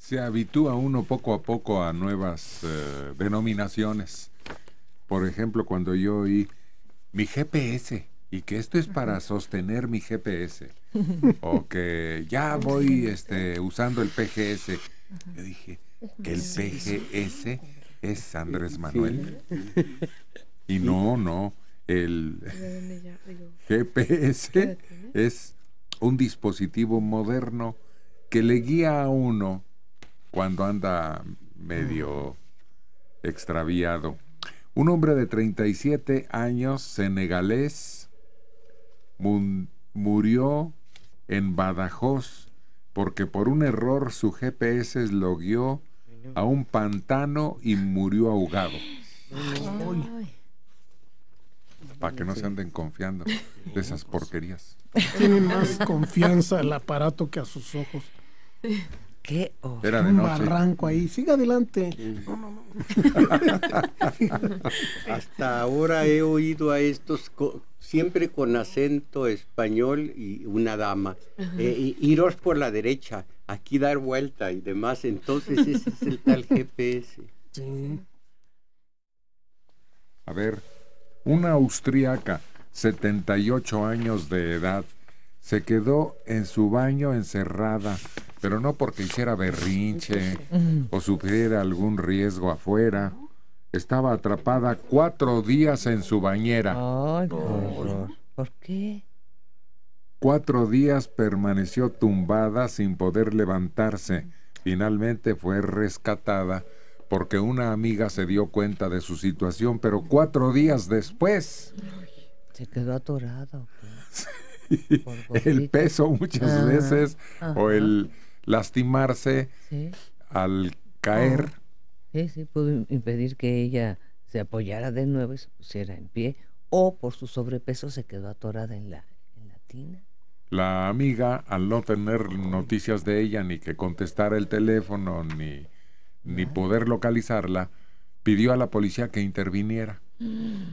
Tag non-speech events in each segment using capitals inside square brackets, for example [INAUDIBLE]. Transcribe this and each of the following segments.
Se habitúa uno poco a poco a nuevas eh, denominaciones. Por ejemplo, cuando yo oí mi GPS y que esto es para sostener mi GPS [LAUGHS] o que ya voy este, usando el PGS, yo dije que el PGS es Andrés Manuel. [LAUGHS] Y no, no, el GPS es un dispositivo moderno que le guía a uno cuando anda medio extraviado. Un hombre de 37 años, senegalés, murió en Badajoz porque por un error su GPS lo guió a un pantano y murió ahogado. Para que no se anden confiando de esas porquerías. Tiene más confianza el aparato que a sus ojos. [LAUGHS] Qué de un barranco ahí. Siga adelante. [LAUGHS] Hasta ahora he oído a estos siempre con acento español y una dama. Eh, iros por la derecha, aquí dar vuelta y demás. Entonces ese es el tal GPS. A ver, una austriaca, 78 años de edad, se quedó en su baño encerrada pero no porque hiciera berrinche o sufriera algún riesgo afuera. Estaba atrapada cuatro días en su bañera. Ay, por, qué? Cuatro días permaneció tumbada sin poder levantarse. Finalmente fue rescatada porque una amiga se dio cuenta de su situación, pero cuatro días después... Se quedó atorada. [LAUGHS] el peso muchas veces o el lastimarse al caer. Sí, sí, pudo impedir que ella se apoyara de nuevo y se pusiera en pie, o por su sobrepeso se quedó atorada en la, en la tina. La amiga, al no tener noticias de ella, ni que contestara el teléfono, ni, ni poder localizarla, pidió a la policía que interviniera. Mm.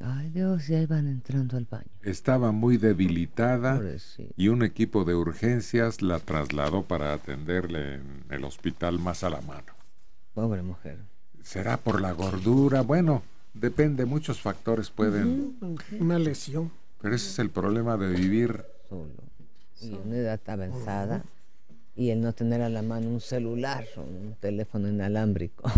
Ay Dios, ya iban entrando al baño. Estaba muy debilitada y un equipo de urgencias la trasladó para atenderle en el hospital más a la mano. Pobre mujer. ¿Será por la gordura? Bueno, depende, muchos factores pueden... Una lesión. Pero ese es el problema de vivir solo. Y una edad avanzada. Y el no tener a la mano un celular, ...o un teléfono inalámbrico.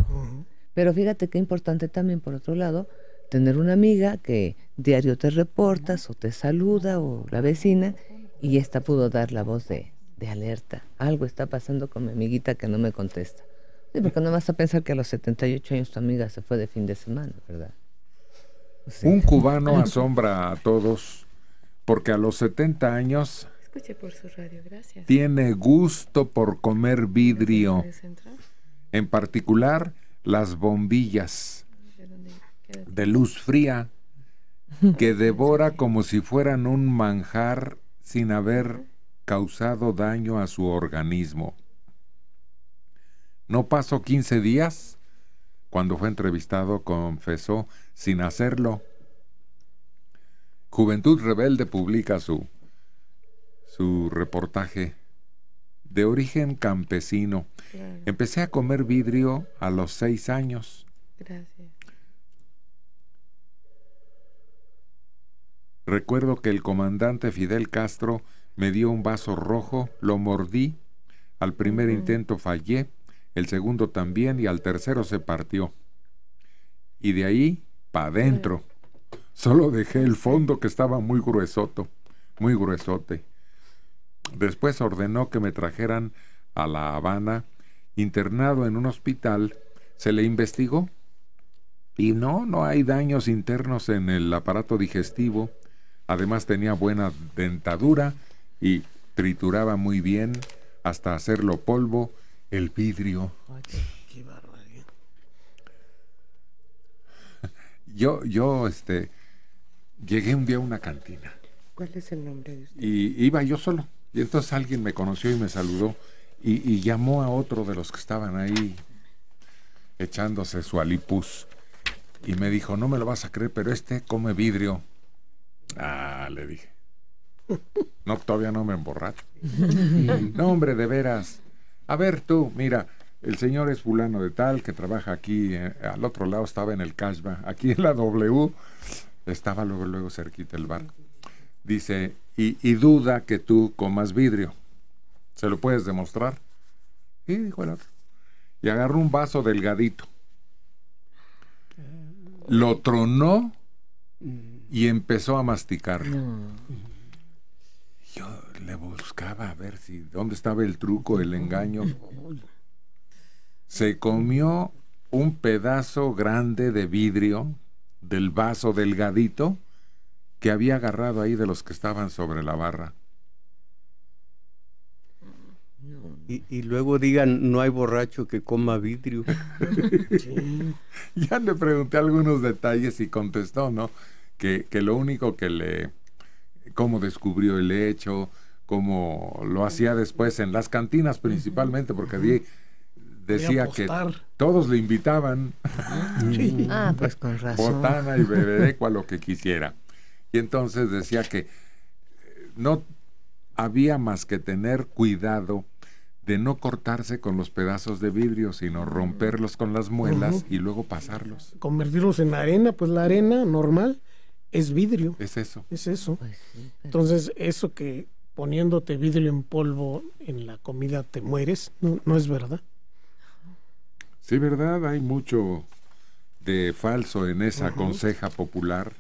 Pero fíjate qué importante también, por otro lado, tener una amiga que diario te reportas o te saluda o la vecina y esta pudo dar la voz de, de alerta. Algo está pasando con mi amiguita que no me contesta. porque no vas a pensar que a los 78 años tu amiga se fue de fin de semana, ¿verdad? Un [LAUGHS] cubano asombra a todos porque a los 70 años Tiene gusto por comer vidrio. En particular, las bombillas de luz fría que [LAUGHS] devora como si fueran un manjar sin haber causado daño a su organismo. No pasó 15 días cuando fue entrevistado, confesó, sin hacerlo. Juventud Rebelde publica su, su reportaje de origen campesino. Empecé a comer vidrio a los seis años. Gracias. Recuerdo que el comandante Fidel Castro me dio un vaso rojo, lo mordí, al primer intento fallé, el segundo también y al tercero se partió. Y de ahí, pa' adentro. Solo dejé el fondo que estaba muy gruesoto, muy gruesote. Después ordenó que me trajeran a La Habana, internado en un hospital, se le investigó y no, no hay daños internos en el aparato digestivo, Además tenía buena dentadura y trituraba muy bien hasta hacerlo polvo el vidrio. [LAUGHS] yo, yo, este, llegué un día a una cantina. ¿Cuál es el nombre de Y iba yo solo. Y entonces alguien me conoció y me saludó y llamó a otro de los que estaban ahí echándose su alipus. Y me dijo, no me lo vas a creer, pero este come vidrio. Ah, le dije. No, todavía no me emborracho. No, hombre, de veras. A ver tú, mira, el señor es fulano de tal que trabaja aquí, eh, al otro lado estaba en el cashback, aquí en la W, estaba luego, luego cerquita el bar. Dice, y, y duda que tú comas vidrio. ¿Se lo puedes demostrar? Y dijo el otro. Y agarró un vaso delgadito. Lo tronó y empezó a masticarlo. Yo le buscaba a ver si dónde estaba el truco, el engaño. Se comió un pedazo grande de vidrio del vaso delgadito que había agarrado ahí de los que estaban sobre la barra. Y, y, luego digan, no hay borracho que coma vidrio. [LAUGHS] ya le pregunté algunos detalles y contestó, ¿no? que, lo único que le, cómo descubrió el hecho, cómo lo hacía después en las cantinas principalmente, porque decía que todos le invitaban ah, pues con botana y bebedecua lo que quisiera. Y entonces decía que eh, no había más que tener cuidado de no cortarse con los pedazos de vidrio, sino romperlos con las muelas y luego pasarlos. Convertirlos en arena, pues la arena normal es vidrio. Es eso. Es eso. Pues Entonces, eso que poniéndote vidrio en polvo en la comida te mueres, no, es verdad. Sí, verdad, hay mucho de falso en esa conseja popular